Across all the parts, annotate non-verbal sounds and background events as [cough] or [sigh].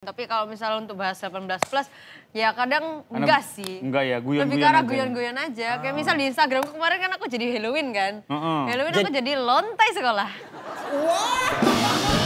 Tapi kalau misalnya untuk bahas 18 plus, ya kadang Anak, enggak sih. Enggak ya, guyon-guyon Lebih karena guyon-guyon aja. aja. Kayak ah. misal di Instagram kemarin kan aku jadi Halloween kan. Uh -uh. Halloween jadi... aku jadi lontai sekolah. Wow.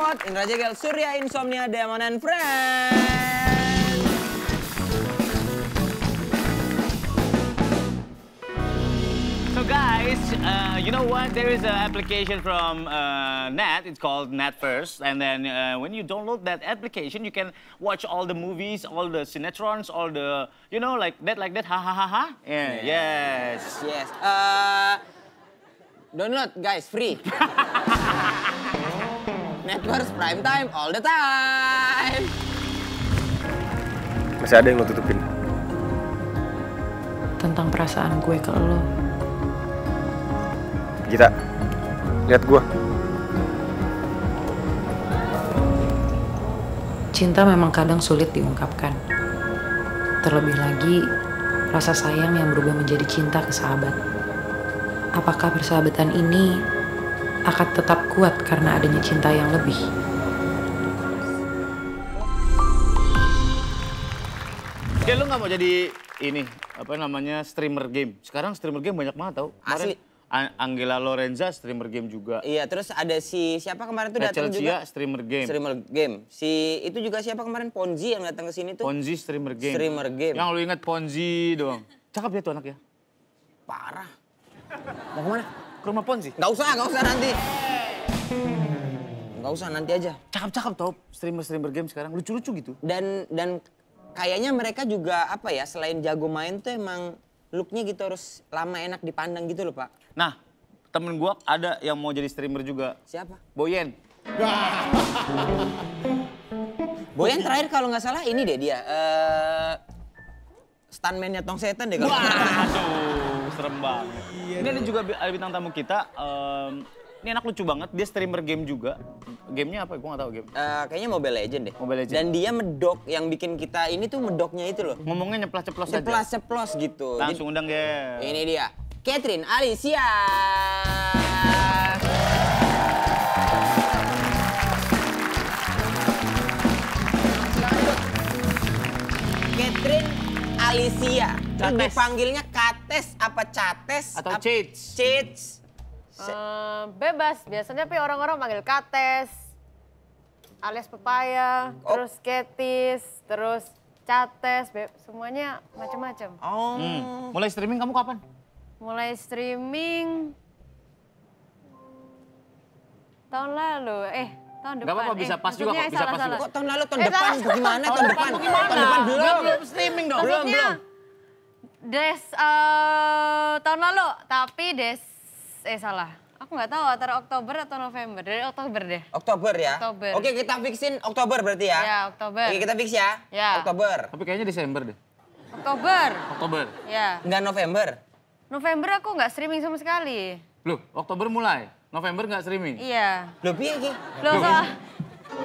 Prapot, Indra Jegel, Surya Insomnia, Demon and Friends. So guys, uh, you know what? There is an application from uh, Nat. It's called Net First. And then uh, when you download that application, you can watch all the movies, all the cinetrons, all the, you know, like that, like that, ha ha ha ha. Yeah, yeah. Yes. Yes. Uh, download, guys, free. [laughs] Networks prime time all the time. Masih ada yang lo tutupin? Tentang perasaan gue ke lo. Gita, lihat gue. Cinta memang kadang sulit diungkapkan. Terlebih lagi, rasa sayang yang berubah menjadi cinta ke sahabat. Apakah persahabatan ini akan tetap kuat karena adanya cinta yang lebih. Oke, ya, lu nggak mau jadi ini apa namanya streamer game. Sekarang streamer game banyak banget tau. Asli. Angela Lorenza streamer game juga. Iya, terus ada si siapa kemarin tuh eh, datang juga? Cia, streamer game. Streamer game. Si itu juga siapa kemarin Ponzi yang datang ke sini tuh? Ponzi streamer game. Streamer game. Yang lu ingat Ponzi doang. Cakep dia ya tuh anak ya. Parah. Mau kemana? Ke rumah Ponzi? Gak usah, gak usah nanti. Gak usah, nanti aja. Cakep-cakep tau streamer-streamer game sekarang, lucu-lucu gitu. Dan dan kayaknya mereka juga apa ya, selain jago main tuh emang looknya gitu harus lama enak dipandang gitu loh Pak. Nah, temen gua ada yang mau jadi streamer juga. Siapa? Boyen. [laughs] Boyen terakhir kalau nggak salah ini deh dia. Uh, stuntman-nya Tong Setan deh kalau serem banget. Iya, ini ada juga ada bintang tamu kita. Um, ini anak lucu banget, dia streamer game juga. Gamenya apa? Gue gak tau game. Uh, kayaknya Mobile Legend deh. Mobile Legend. Dan dia medok yang bikin kita ini tuh medoknya itu loh. Ngomongnya nyeplos-ceplos aja. Nyeplos-ceplos gitu. Langsung undang dia. Ini dia, Catherine Alicia. Catherine Alicia. Cates. Dipanggilnya cates apa cates atau ap cheats cheats eh, bebas biasanya tapi orang-orang panggil kates alias pepaya oh. terus ketis terus cates semuanya macam-macam oh hmm. mulai streaming kamu kapan mulai streaming tahun lalu eh tahun depan. Gak apa-apa bisa eh, pas eh, juga kok, bisa salah, eh, pas salah. juga. Kok tahun lalu tahun eh, depan gimana? [laughs] Tahun, tahun depan, depan Tahun depan belum. streaming dong. Belum, belum. Des uh, tahun lalu, tapi Des eh salah. Aku nggak tahu antara Oktober atau November. Dari Oktober deh. Oktober ya. Oktober. Oke, kita fixin Oktober berarti ya. Ya, Oktober. Oke, kita fix ya. Ya. Oktober. Tapi kayaknya Desember deh. Oktober. Oktober. Ya. Enggak November. November aku nggak streaming sama sekali. Loh, Oktober mulai. November nggak streaming? Iya. lebih piye iki? Loh, Loh.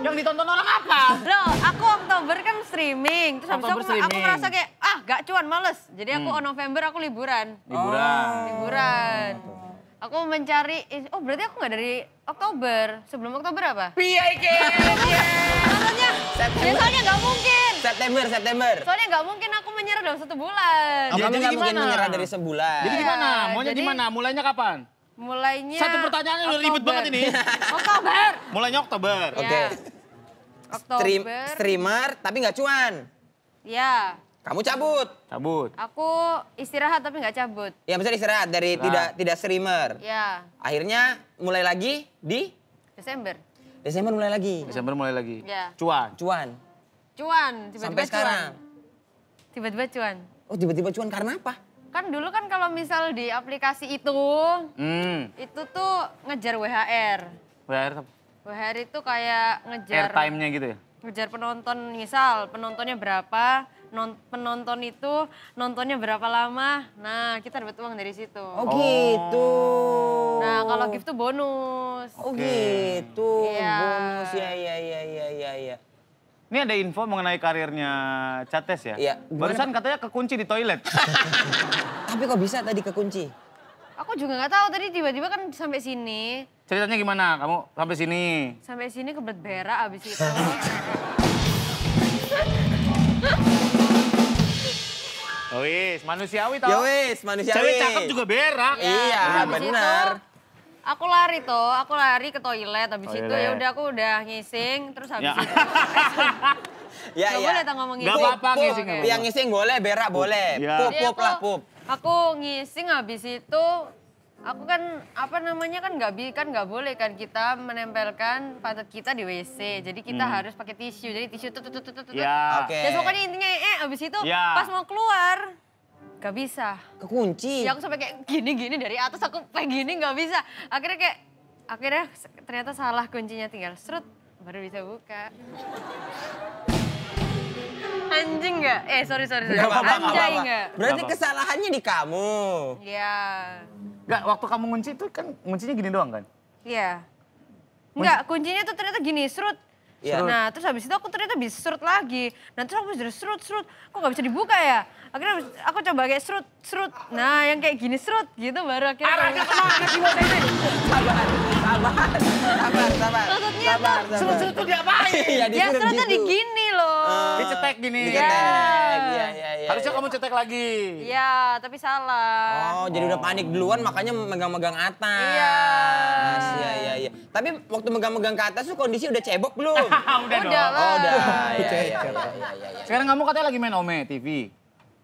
Yang ditonton orang apa? Loh, aku Oktober kan streaming. Terus Oktober habis itu aku, aku merasa kayak, ah gak cuan, males. Jadi aku hmm. on November aku liburan. Liburan. Oh. Liburan. Oh, aku mencari, oh berarti aku gak dari Oktober. Sebelum Oktober apa? PIK! Iya, iya, iya. Maksudnya, September. ya soalnya gak mungkin. September, September. Soalnya gak mungkin aku menyerah dalam satu bulan. Oh, jadi, jadi gimana? mungkin menyerah dari sebulan. Jadi gimana? Ya, Maunya jadi, gimana? Mulainya kapan? Mulainya Satu pertanyaan udah ribet banget ini. [laughs] Oktober. Mulainya Oktober. Oke. Okay. Iya. Oktober. streamer tapi nggak cuan. Iya. Kamu cabut. Cabut. Aku istirahat tapi nggak cabut. Ya maksudnya istirahat dari nah. tidak tidak streamer. Iya. Akhirnya mulai lagi di Desember. Desember mulai lagi. Desember mulai lagi. Ya. Cuan. Cuan. Cuan. Tiba -tiba Sampai sekarang. Tiba-tiba cuan. Oh tiba-tiba cuan karena apa? Kan dulu kan kalau misal di aplikasi itu, hmm. itu tuh ngejar WHR. WHR apa? WHR itu kayak ngejar... Airtime-nya gitu ya? Ngejar penonton, misal penontonnya berapa, non, penonton itu nontonnya berapa lama. Nah, kita dapat uang dari situ. Oh, oh. gitu. Nah, kalau gift tuh bonus. Oh okay. gitu, ya. bonus ya ya ya ya ya. ya. Ini ada info mengenai karirnya Cates ya? Iya. Barusan katanya kekunci di toilet. [laughs] Tapi kok bisa tadi kekunci? Aku juga nggak tahu tadi tiba-tiba kan sampai sini. Ceritanya gimana? Kamu sampai sini? Sampai sini kebelet berak abis itu. Yowis [laughs] oh, manusiawi ya tau. Yowis manusiawi. Cewek cakep juga berak. iya, benar. Aku lari tuh, aku lari ke toilet habis toilet. itu ya udah aku udah ngising terus habis ya. itu. [laughs] ya, Gak ya. boleh tau ngomong Gak apa-apa ngising. Okay. Yang ngising boleh, berak boleh. Ya. Pup, iya, pup lah, pup. Aku ngising habis itu aku kan apa namanya kan nggak kan nggak boleh kan kita menempelkan pantat kita di WC. Jadi kita hmm. harus pakai tisu. Jadi tisu tuh tuh tuh tuh tuh. Ya. Okay. Dan pokoknya intinya eh abis itu ya. pas mau keluar Gak bisa. Kekunci. Ya aku sampai kayak gini-gini dari atas aku kayak gini gak bisa. Akhirnya kayak, akhirnya ternyata salah kuncinya tinggal serut baru bisa buka. Anjing nggak? Eh sorry sorry. sorry. Gak apa -apa, Anjay nggak? Berarti gak apa kesalahannya di kamu. Iya. Gak waktu kamu ngunci itu kan kuncinya gini doang kan? Iya. Enggak, kuncinya tuh ternyata gini, serut. Yeah. Iya. Nah terus habis itu aku ternyata bisa serut lagi. Nah terus aku jadi serut, serut. Kok gak bisa dibuka ya? Akhirnya aku coba kayak serut, serut. Nah yang kayak gini serut gitu baru akhirnya. Arahnya kemana sih ini? Sabar. [laughs] sabar, sabar, Maksudnya sabar, tuh serut-serut tuh diapain? [laughs] Iya, ya, ya di gini loh. Uh, dicetek gini. Ya. iya, iya, iya. Harusnya iya. kamu cetek lagi. Iya, tapi salah. Oh, jadi udah panik duluan makanya megang-megang atas. Iya. iya, iya, iya. Tapi waktu megang-megang ke atas tuh kondisi udah cebok belum? udah, [laughs] udah dong. Oh, udah. [laughs] Iya, iya, iya, iya, iya, Sekarang kamu katanya lagi main Ome TV.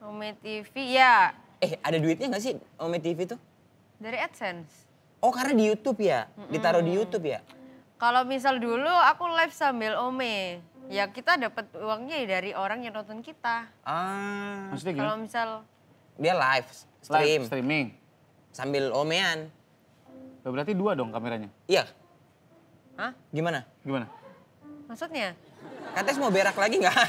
Ome TV, ya. Eh, ada duitnya nggak sih Ome TV tuh? Dari AdSense. Oh karena di YouTube ya, ditaruh di YouTube ya. Kalau misal dulu aku live sambil Ome, ya kita dapat uangnya dari orang yang nonton kita. Ah, maksudnya gimana? Kalau misal dia live stream, live streaming sambil Omean. Berarti dua dong kameranya? Iya. Hah? Gimana? Gimana? Maksudnya? Kates mau berak lagi nggak? [laughs]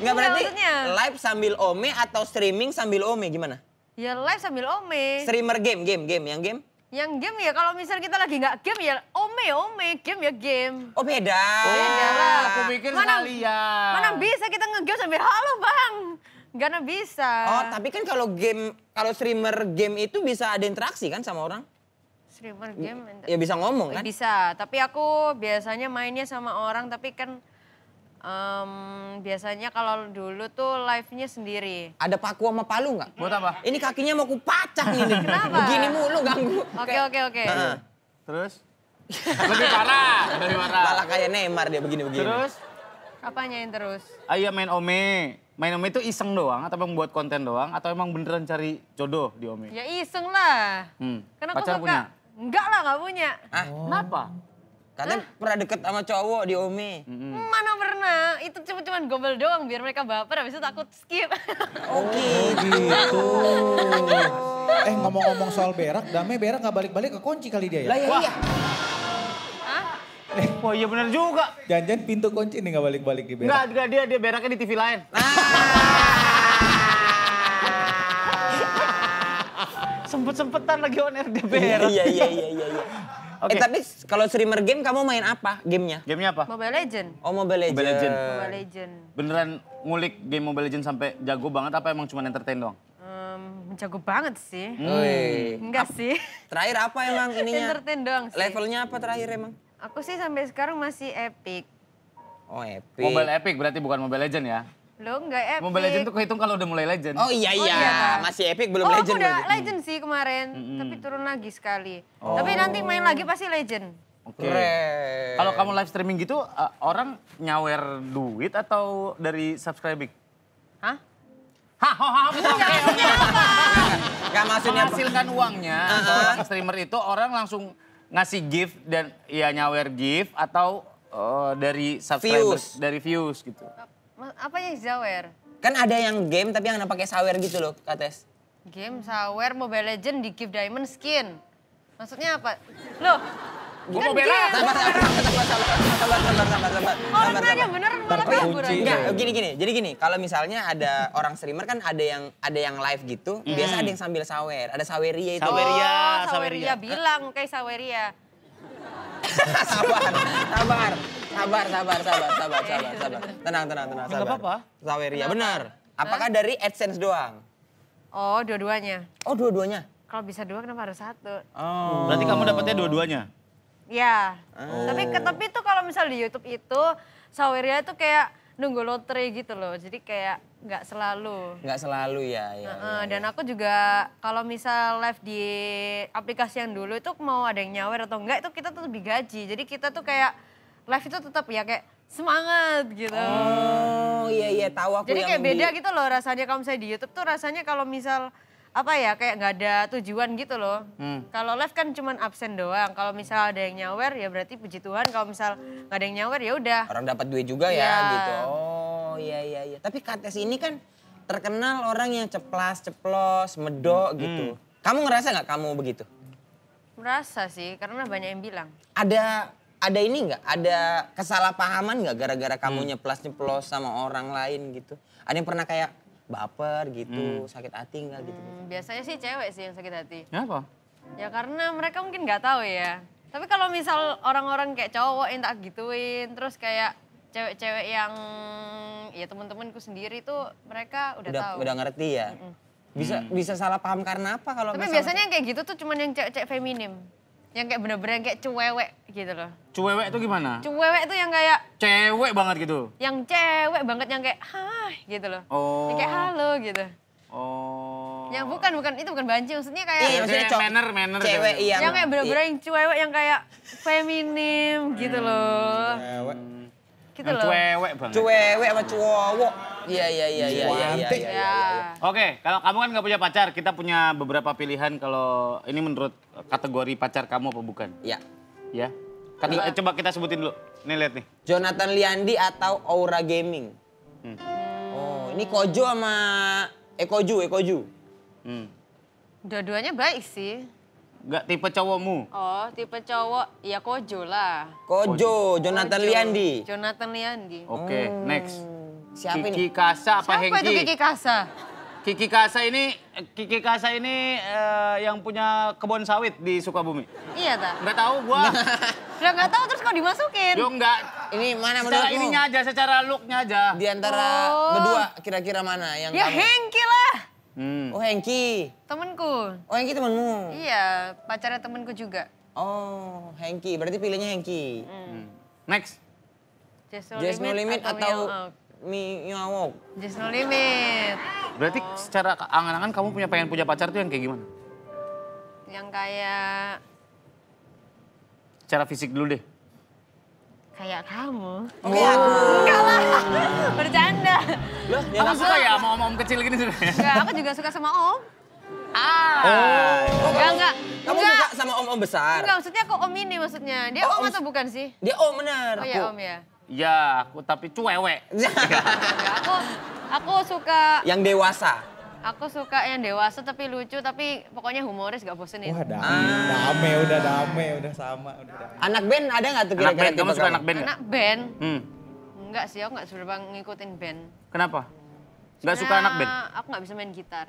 Nggak berarti iya, live sambil Ome atau streaming sambil Ome gimana? Ya live sambil ome. Streamer game, game, game. Yang game? Yang game ya kalau misal kita lagi nggak game ya ome, ome. Game ya game. Oh beda. Oh, Aku pikir mana, sekalian. Mana bisa kita nge-game sambil halo bang. Gak bisa. Oh tapi kan kalau game, kalau streamer game itu bisa ada interaksi kan sama orang? Streamer game? Ya bisa ngomong ya, kan? Bisa, tapi aku biasanya mainnya sama orang tapi kan Um, biasanya kalau dulu tuh live-nya sendiri. Ada paku sama palu nggak? Buat apa? Ini kakinya mau kupacak ini. Kenapa? Begini mulu ganggu. Oke oke oke. Terus? Lebih parah. Lebih parah. Malah kayak Neymar dia begini-begini. Terus? Apanya yang terus? Ayah iya, main ome. Main ome itu iseng doang atau emang buat konten doang atau emang beneran cari jodoh di ome? Ya iseng lah. Hmm. Karena Pacar aku punya? Enggak lah, enggak punya. Ah. Kenapa? Kalian Hah? pernah deket sama cowok di Omi Mm-hmm. Mana pernah, itu cuma cuman gobel doang biar mereka baper habis itu takut skip. [laughs] Oh, Oke gitu. eh ngomong-ngomong soal berak, Dame berak gak balik-balik ke kunci kali dia ya? Lah ya Wah. iya. Hah? Eh, oh iya benar juga. janjian pintu kunci nih gak balik-balik di berak. Enggak, enggak dia, dia beraknya di TV lain. Ah. [laughs] Sempet-sempetan lagi on air dia berak. Iya, iya, iya, iya. iya. Okay. Eh, tapi kalau streamer game kamu main apa gamenya? Gamenya apa? Mobile Legend. Oh Mobile Legend. Mobile Legend. Mobile Legend. Beneran ngulik game Mobile Legend sampai jago banget apa emang cuma entertain doang? Um, jago banget sih. Hmm. Enggak sih. Terakhir apa emang ininya? entertain doang sih. Levelnya apa terakhir emang? Aku sih sampai sekarang masih epic. Oh epic. Mobile epic berarti bukan Mobile Legend ya? Belum nggak epic. Mobile Legends tuh kehitung kalau udah mulai Legend. Oh iya iya, oh, iya kan? masih epic belum oh, Legend. Oh aku udah Legend sih kemarin, -hmm. tapi turun lagi sekali. Oh. Tapi nanti main lagi pasti Legend. Oke. Okay. Kalau kamu live streaming gitu uh, orang nyawer duit atau dari subscribing? Hah? Hahaha, oh, oke, oke. Gak maksudnya hasilkan uangnya. Uh streamer itu orang langsung ngasih gift dan ya nyawer gift atau uh, dari subscriber, views. dari views gitu. Apa yang Zawer? Kan ada yang game tapi yang pakai sawer gitu loh, Kates. Game sawer Mobile Legend di gift diamond skin. Maksudnya apa? Loh, Gue kan mau bela. Sabar, sabar, sabar, sabar, sabar, sabar, sabar, sabar. Orang sabar, nanya beneran malah kabur aja. Enggak, gini gini. Jadi gini, kalau misalnya ada orang streamer kan ada yang ada yang live gitu, hmm. biasa ada yang sambil sawer, ada saweria itu. Saweria, oh, saweria. saweria bilang kayak saweria. [laughs] sabar, sabar. Sabar, sabar, sabar, sabar, sabar, sabar. Tenang, tenang, tenang, ya, sabar. Enggak apa-apa. Saweria, benar. Apakah dari AdSense doang? Oh, dua-duanya. Oh, dua-duanya? Kalau bisa dua kenapa harus satu? Oh. Berarti kamu dapatnya dua-duanya? Ya. Oh. Tapi tapi tuh kalau misal di YouTube itu Saweria itu kayak nunggu lotre gitu loh. Jadi kayak nggak selalu. Nggak selalu ya. ya, uh, ya, ya. Dan ya. aku juga kalau misal live di aplikasi yang dulu itu mau ada yang nyawer atau enggak itu kita tuh lebih gaji. Jadi kita tuh kayak live itu tetap ya kayak semangat gitu. Oh iya iya tahu aku. Jadi kayak beda di... gitu loh rasanya kalau misalnya di YouTube tuh rasanya kalau misal apa ya kayak nggak ada tujuan gitu loh. Hmm. Kalau live kan cuman absen doang. Kalau misal ada yang nyawer ya berarti puji Tuhan. Kalau misal nggak ada yang nyawer ya udah. Orang dapat duit juga ya, ya gitu. Oh iya iya iya. Tapi Kates ini kan terkenal orang yang ceplas ceplos medok hmm. gitu. Kamu ngerasa nggak kamu begitu? Merasa sih karena banyak yang bilang. Ada ada ini nggak? Ada hmm. kesalahpahaman nggak gara-gara hmm. kamu hmm. nyeplas nyeplos sama orang lain gitu? Ada yang pernah kayak baper gitu, hmm. sakit hati nggak gitu? Hmm, biasanya sih cewek sih yang sakit hati. Kenapa? Ya karena mereka mungkin nggak tahu ya. Tapi kalau misal orang-orang kayak cowok yang tak gituin, terus kayak cewek-cewek yang ya temen-temenku sendiri tuh mereka udah, udah tahu. Udah ngerti ya. Mm -mm. Bisa hmm. bisa salah paham karena apa kalau Tapi biasanya kayak gitu tuh cuman yang cewek-cewek feminim. Yang kayak bener-bener kayak cewek gitu loh. Cewek itu gimana? Cewek itu yang kayak... Cewek banget gitu? Yang cewek banget, yang kayak hai gitu loh. Oh. Yang kayak oh. halo gitu. Oh. Yang bukan, bukan. Itu bukan banci, maksudnya kayak... Iya, iya maksudnya cowok. Manner, manner. Cewek, iya. Yang kayak bener-bener iya. yang cewek yang kayak feminim gitu loh. Cewek. Hmm. Gitu yang loh. Cewek banget. Cewek sama cowok. Iya, iya, iya, iya. Cantik. Iya, iya, iya, Oke, kalau kamu kan nggak punya pacar, kita punya beberapa pilihan kalau ini menurut kategori pacar kamu apa bukan? Iya. Ya. Kata, coba kita sebutin dulu. Nih lihat nih. Jonathan Liandi atau Aura Gaming. Hmm. Oh, ini Kojo sama Ekoju, Ekoju. Hmm. Dua-duanya baik sih. Gak tipe cowokmu? Oh, tipe cowok ya Kojo lah. Kojo, Kojo. Jonathan Kojo. Liandi. Jonathan Liandi. Oke, okay, hmm. next. Siapa Kiki ini? Kasa apa Siapa Hengki? Siapa itu Kiki Kasa? Kiki Kasa ini eh, Kiki Kasa ini uh, yang punya kebun sawit di Sukabumi. Iya tak? Enggak tahu gua. Udah nggak tahu terus kok dimasukin. Yo enggak. Ini mana secara menurutmu? Secara ininya aja, secara looknya aja. Di antara oh. berdua kira-kira mana yang Ya kamu... Hengki lah. Hmm. Oh Hengki. Temenku. Oh Hengki temenmu? Iya, pacarnya temenku juga. Oh Hengki, berarti pilihnya Hengki. Hmm. hmm. Next. Just No Just no limit atau, atau... Miyawok. Just no limit. Berarti oh. secara angan-angan kamu punya pengen punya pacar tuh yang kayak gimana? Yang kayak... Secara fisik dulu deh. Kayak kamu. Oh. Kayak Enggak lah. [laughs] Bercanda. Loh, kamu suka ya sama om-om kecil gini sudah? Enggak, aku juga suka sama om. Ah. Oh. Enggak, enggak. Kamu enggak. suka sama om-om besar? Enggak, maksudnya kok om ini maksudnya. Dia oh, om, om atau bukan sih? Dia om benar. Oh iya om ya. Ya, aku tapi cuewe. [laughs] Ya, aku aku suka yang dewasa. Aku suka yang dewasa tapi lucu tapi pokoknya humoris gak bosan ya. Wah, dame, ah. dame udah dame udah sama udah. Dame. Anak band ada nggak tuh kira-kira? Kamu suka anak band? Anak band? Hmm. Enggak sih, aku nggak suka ngikutin band. Kenapa? Nggak suka anak band? Aku nggak bisa main gitar.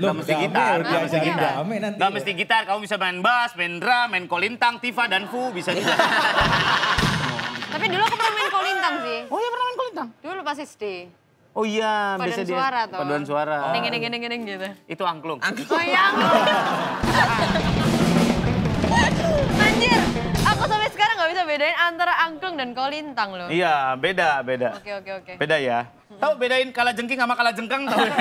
Loh, gak mesti gitar. gak mesti gitar. Gak mesti gitar, kamu bisa main bass, main drum, main kolintang, tifa, dan fu, bisa juga. [laughs] Tapi dulu aku pernah main kolintang sih. Oh iya pernah main kolintang? Dulu pas SD. Oh iya, paduan dia suara, toh. paduan suara. Oh. Neng, neng, neng, neng, gitu. Itu angklung. angklung. Oh iya, angklung. Anjir, aku sampai sekarang nggak bisa bedain antara angklung dan kolintang loh. Iya, beda, beda. Oke, oke, oke. Beda ya. Tahu bedain kala jengking sama kala jengkang tahu ya?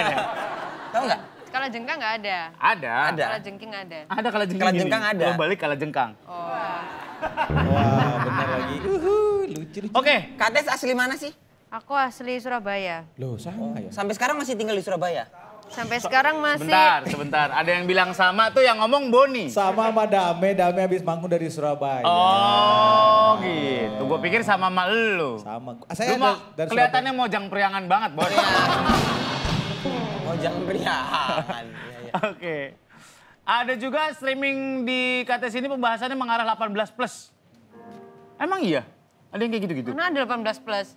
Tahu nggak? Kala jengkang nggak ada. Ada. Ada. Kala jengking ada. Ada kala jengking. Kala jengkang ada. Belum balik kala jengkang. Oh. Wah, benar lagi. Uhuh lucu. Oke. Okay. Kades asli mana sih? Aku asli Surabaya. Loh, sama oh, ya. Sampai sekarang masih tinggal di Surabaya? Sampai sekarang masih. Sebentar, sebentar. Ada yang bilang sama tuh yang ngomong Boni. Sama sama Dame, Dame habis manggung dari Surabaya. Oh, gitu. Gue pikir sama sama lu. Sama. Ah, saya lu dari, kelihatannya mau jang priangan banget, Mau [laughs] mojang priangan. Iya, iya. Oke. Okay. Ada juga streaming di KTS ini pembahasannya mengarah 18 plus. Emang iya? Ada yang kayak gitu-gitu? Karena ada 18 plus.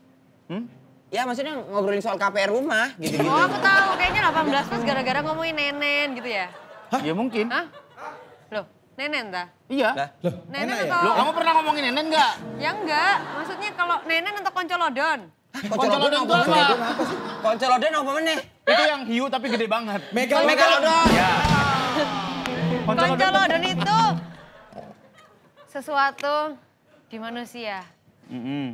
Hmm? Ya maksudnya ngobrolin soal KPR rumah gitu-gitu. Oh aku tahu, kayaknya 18 plus gara-gara ngomongin nenen gitu ya. Hah? Ya mungkin. Hah? Loh, nenen dah? Iya. Lah, loh, nenen atau... Ya? Loh, kamu pernah ngomongin nenen nggak? Ya enggak, maksudnya kalau nenen atau koncolodon. koncolodon, itu apa? Koncolodon apa meneh? Itu yang hiu tapi gede banget. Megalodon. Megalodon. Ya. koncolodon itu sesuatu di manusia. Mm -hmm.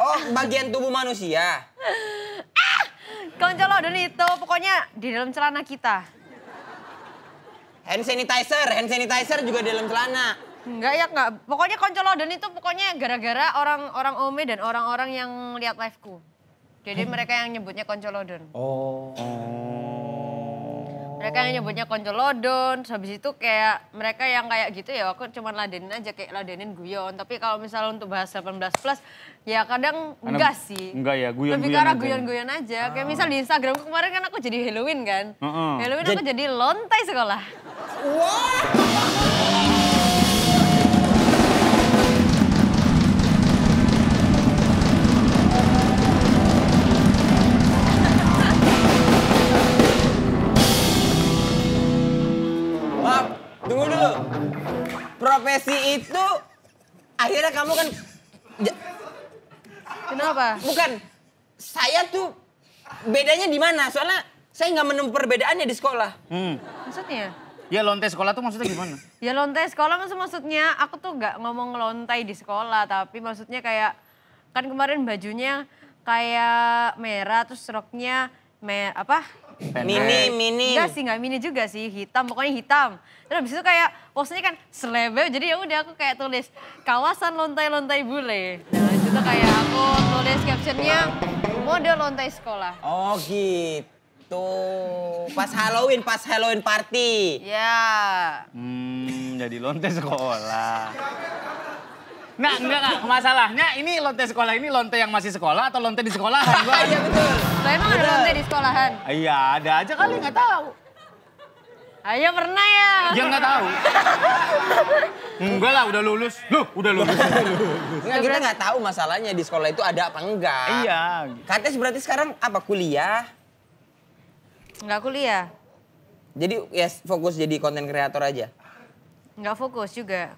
Oh, bagian tubuh manusia. ah, dan itu pokoknya di dalam celana kita. Hand sanitizer, hand sanitizer juga di dalam celana. Enggak ya, enggak. Pokoknya dan itu pokoknya gara-gara orang-orang Ome dan orang-orang yang lihat liveku. Jadi mereka yang nyebutnya koncolodon. Oh. oh. Mereka yang nyebutnya lodon, habis itu kayak mereka yang kayak gitu ya aku cuma ladenin aja kayak ladenin guyon. Tapi kalau misalnya untuk bahas 18 plus ya kadang Karena, enggak sih. Enggak ya, guyon-guyon Lebih karena guyon-guyon aja. aja. Kayak ah. misal di Instagram kemarin kan aku jadi Halloween kan. Uh -uh. Halloween aku jadi lontai sekolah. Wow. profesi itu akhirnya kamu kan Kenapa? Bukan. Saya tuh bedanya di mana? Soalnya saya nggak menemukan perbedaannya di sekolah. Hmm. Maksudnya? Ya lonte sekolah tuh maksudnya gimana? ya lonte sekolah kan maksudnya aku tuh nggak ngomong lontai di sekolah, tapi maksudnya kayak kan kemarin bajunya kayak merah terus roknya mer apa Mini, mini. Enggak sih, enggak mini juga sih, hitam, pokoknya hitam. Terus abis itu kayak posnya kan selebel, jadi ya udah aku kayak tulis kawasan lontai-lontai bule. Nah, itu kayak aku tulis captionnya model lontai sekolah. Oh gitu. Tuh, pas Halloween, pas Halloween party. Ya. Yeah. Hmm, jadi lontai sekolah. Nah, enggak, enggak. Masalahnya ini lonte sekolah ini lonte yang masih sekolah atau lonte di sekolahan? Gua [laughs] iya betul. Lah emang ada lonte di sekolahan? Iya, ada aja kali enggak tahu. Ayo ah, iya, pernah ya. Dia ya, enggak tahu. [laughs] enggak lah, udah lulus. Lu, udah lulus. enggak, kita enggak tahu masalahnya di sekolah itu ada apa enggak. Iya. Kates berarti sekarang apa kuliah? Enggak kuliah. Jadi ya fokus jadi konten kreator aja? Enggak fokus juga.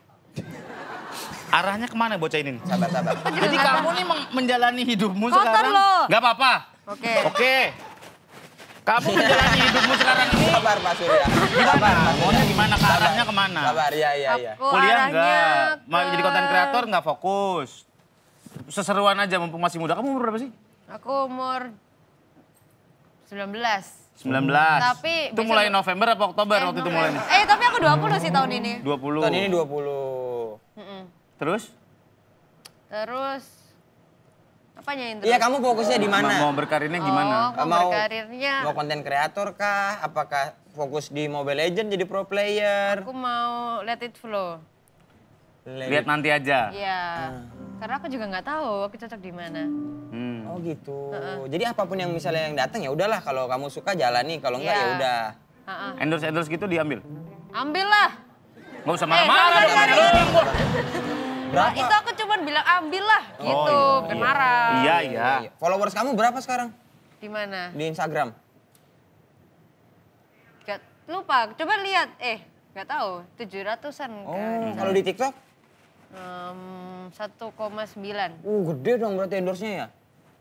Arahnya kemana bocah ini? Sabar, sabar. [laughs] Jadi kamu nih menjalani hidupmu Kotor sekarang. Loh. Gak apa-apa. Oke. Okay. Oke. Okay. Kamu menjalani hidupmu sekarang ini. Sabar Pak Surya. Gimana? Maunya gimana? Ke arahnya kemana? Sabar, iya, iya, ya. Kuliah enggak? Ke... jadi konten kreator enggak fokus? Seseruan aja mumpung masih muda. Kamu umur berapa sih? Aku umur 19. 19. Tapi itu mulai November atau Oktober eh, waktu itu mulai? Eh, tapi aku 20 sih tahun ini. 20. Tahun ini 20. Terus? Terus yang terus? Iya, kamu fokusnya di mana? Mau, berkarirnya gimana? Oh, mau, mau berkarirnya. Mau konten kreator kah? Apakah fokus di Mobile Legend jadi pro player? Aku mau let it flow. Let Lihat nanti aja. Iya. Hmm. Karena aku juga nggak tahu aku cocok di mana. Hmm. Oh gitu. Uh -uh. Jadi apapun yang misalnya yang datang ya udahlah kalau kamu suka jalani, kalau enggak ya iya. udah. Uh -uh. Endorse endorse gitu diambil. Ambillah. Gak usah marah-marah. Eh, Nah, berapa? itu aku cuma bilang ambil lah oh, gitu, oh, iya. marah. Iya iya. iya, iya. Followers kamu berapa sekarang? Di mana? Di Instagram. Gak lupa, coba lihat. Eh, gak tahu, 700-an. Oh, kan. kalau di TikTok? Um, 1,9. Uh, gede dong berarti endorse-nya ya?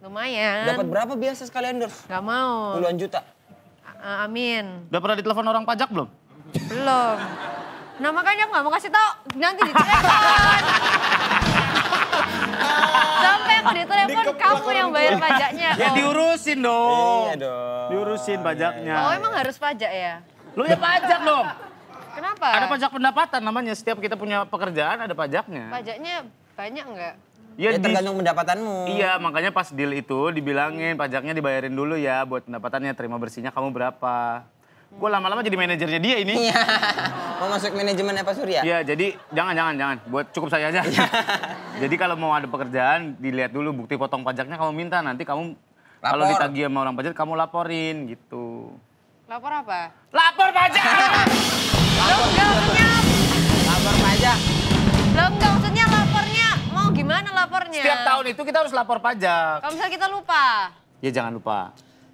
Lumayan. Dapat berapa biasa sekali endorse? Gak mau. Puluhan juta? A amin. Udah pernah ditelepon orang pajak belum? Belum. Nah makanya aku gak mau kasih tau, nanti ditelepon. [laughs] Sampai aku ditelepon kamu yang bayar pajaknya. Ya oh. diurusin dong. Iya dong. Diurusin iya. pajaknya. Oh emang harus pajak ya? Lu ya pajak dong. Kenapa? Ada pajak pendapatan namanya, setiap kita punya pekerjaan ada pajaknya. Pajaknya banyak nggak? Ya, ya tergantung pendapatanmu. Iya, makanya pas deal itu dibilangin pajaknya dibayarin dulu ya buat pendapatannya, terima bersihnya kamu berapa. Gue lama-lama jadi manajernya dia ini. Iya. Mau masuk manajemen apa Surya? Iya, jadi jangan jangan jangan. Buat cukup saya aja. Iya. [laughs] jadi kalau mau ada pekerjaan dilihat dulu bukti potong pajaknya kamu minta nanti kamu kalau ditagih sama orang pajak kamu laporin gitu. Lapor apa? Lapor pajak. lapor punya Lapor pajak. loh enggak maksudnya lapornya mau gimana lapornya? Setiap tahun itu kita harus lapor pajak. Kalau misalnya kita lupa. Ya jangan lupa.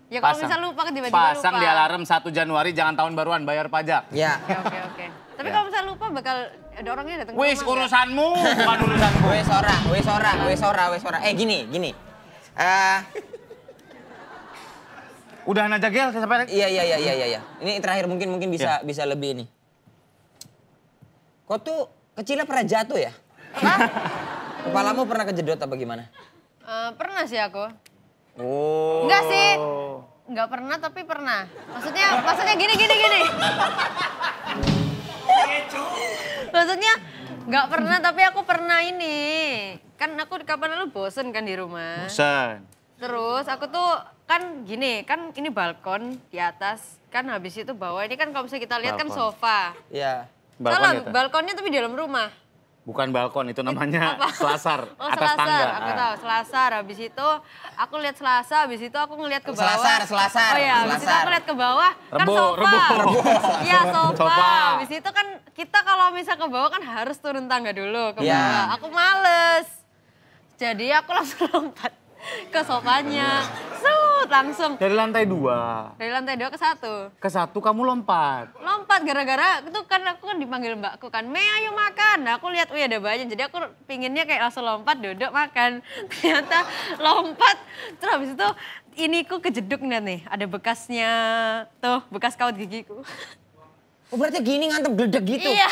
Ya kalau misalnya lupa tiba-tiba lupa. Pasang di alarm 1 Januari jangan tahun baruan bayar pajak. Iya. Oke oke oke. Tapi ya. kalau misalnya lupa bakal ada orangnya datang. Wis urusanmu [laughs] bukan urusanku. Wis ora, wis ora, wis ora, wis ora. Eh gini, gini. Eh uh, Udahan aja Gel, sampai Iya iya iya iya iya. Ini terakhir mungkin mungkin bisa ya. bisa lebih ini. Kau tuh kecilnya pernah jatuh ya? Kepalamu pernah kejedot apa gimana? Uh, pernah sih aku. Oh. Enggak sih. Enggak pernah tapi pernah. Maksudnya maksudnya gini gini gini. maksudnya enggak pernah tapi aku pernah ini. Kan aku di kapan lalu bosen kan di rumah. Bosen. Terus aku tuh kan gini, kan ini balkon di atas, kan habis itu bawah ini kan kalau misalnya kita lihat kan balkon. kan sofa. Iya. Balkon Salah, balkonnya tapi di dalam rumah. Bukan balkon itu namanya Apa? [laughs] selasar oh, atas selasar. tangga. Aku ah. tahu selasar. Habis itu aku lihat selasar habis itu aku ngeliat ke bawah. Selasar, selasar. Oh iya, habis itu aku lihat ke bawah rebo, kan sofa. [laughs] Iya, sofa. sofa. Habis itu kan kita kalau misal ke bawah kan harus turun tangga dulu ke iya. bawah. Ya. Aku males. Jadi aku langsung [laughs] lompat ke sofanya lompat langsung. Dari lantai dua. Dari lantai dua ke satu. Ke satu kamu lompat. Lompat gara-gara itu kan aku kan dipanggil mbakku kan, Mei ayo makan. Nah, aku lihat, wih ada banyak. Jadi aku pinginnya kayak langsung lompat, duduk makan. [laughs] Ternyata lompat. Terus habis itu ini ku kejeduk nih, ada bekasnya tuh bekas kaut gigiku. Oh berarti gini ngantem gledek gitu? Iya.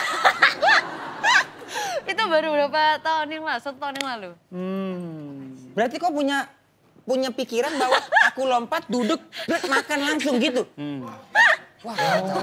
[laughs] itu baru berapa tahun yang lalu? Satu tahun yang lalu. Hmm. Berarti kau punya punya pikiran bahwa aku lompat, duduk, berat, makan langsung gitu. Hmm. Wah, kacau.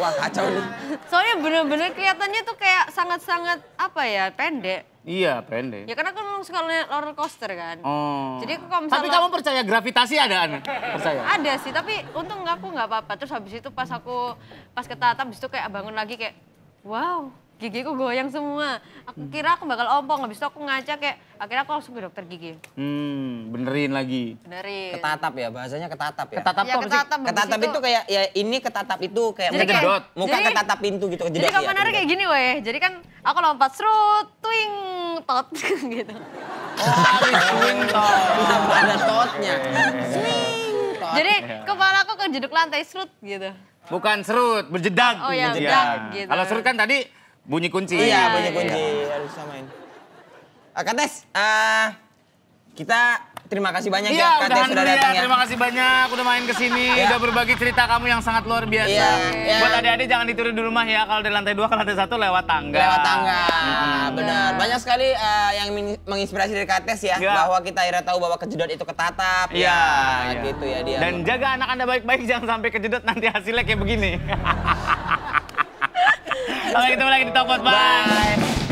Wah, kacau nih. Soalnya bener-bener kelihatannya tuh kayak sangat-sangat apa ya, pendek. Iya, pendek. Ya karena aku memang suka roller coaster kan. Oh. Jadi aku kalau misalnya... Tapi kamu percaya gravitasi ada, Ana? Percaya? Ada sih, tapi untung aku gak apa-apa. Terus habis itu pas aku, pas ke Tata, habis itu kayak bangun lagi kayak, wow, gigiku goyang semua. Aku kira aku bakal ompong, habis itu aku ngaca kayak akhirnya aku langsung ke dokter gigi. Hmm, benerin lagi. Benerin. Ketatap ya, bahasanya ketatap ya. Ketatap ya, kok ketatap, Ketatap itu, itu kayak ya ini ketatap itu kayak jadi muka, kayak, muka jadi, ketatap pintu gitu kejedot. Jadi kamu ada kayak gini weh. Jadi kan aku lompat serut, twing, tot [laughs] gitu. Oh, ada swing tot. Ada totnya. Swing tot. Jadi kepala aku kejeduk lantai serut gitu. Bukan serut, berjedag. Oh iya, iya. berjedag ya. gitu. Kalau serut kan tadi Bunyi kunci. Oh iya, bunyi iya. kunci. Iya. Harus samain. Uh, eh, Kates, uh, eh, kita terima kasih banyak iya, ya Kates sudah datang ya. Terima kasih banyak udah main ke sini, iya. udah berbagi cerita kamu yang sangat luar biasa. Iya, iya. Buat adik-adik jangan diturun di rumah ya, kalau di lantai dua ke lantai satu lewat tangga. Lewat tangga, hmm. benar. Banyak sekali uh, yang menginspirasi dari Kates ya, iya. bahwa kita akhirnya tahu bahwa kejedot itu ketatap. Iya, ya, iya. gitu ya dia. Dan jaga anak anda baik-baik, jangan sampai kejedot nanti hasilnya kayak begini. [laughs] Sampai ketemu lagi di Topot. Bye. Bye.